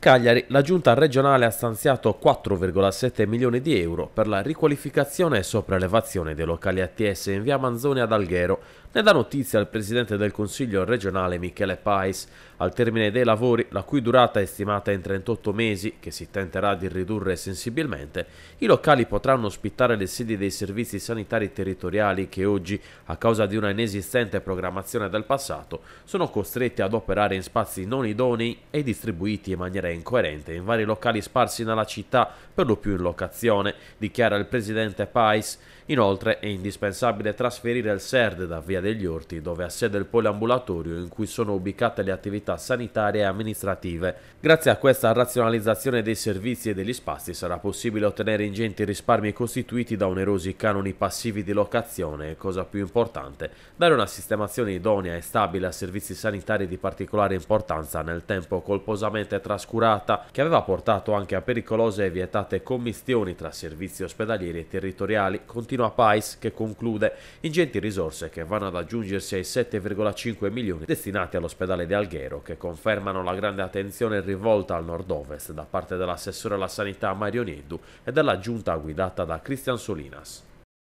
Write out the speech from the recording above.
Cagliari, la giunta regionale ha stanziato 4,7 milioni di euro per la riqualificazione e sopraelevazione dei locali ATS in via Manzoni ad Alghero. Ne dà notizia il presidente del Consiglio regionale Michele Pais. Al termine dei lavori, la cui durata è stimata in 38 mesi, che si tenterà di ridurre sensibilmente, i locali potranno ospitare le sedi dei servizi sanitari territoriali che oggi, a causa di una inesistente programmazione del passato, sono costretti ad operare in spazi non idonei e distribuiti in maniera maniera incoerente in vari locali sparsi nella città, per lo più in locazione, dichiara il presidente Pais. Inoltre è indispensabile trasferire il SERD da Via degli Orti, dove ha sede il poliambulatorio in cui sono ubicate le attività sanitarie e amministrative. Grazie a questa razionalizzazione dei servizi e degli spazi sarà possibile ottenere ingenti risparmi costituiti da onerosi canoni passivi di locazione e, cosa più importante, dare una sistemazione idonea e stabile a servizi sanitari di particolare importanza nel tempo colposamente trascurato curata che aveva portato anche a pericolose e vietate commistioni tra servizi ospedalieri e territoriali, continua Pais che conclude ingenti risorse che vanno ad aggiungersi ai 7,5 milioni destinati all'ospedale di Alghero che confermano la grande attenzione rivolta al nord-ovest da parte dell'assessore alla sanità Mario Nieddu e della giunta guidata da Cristian Solinas.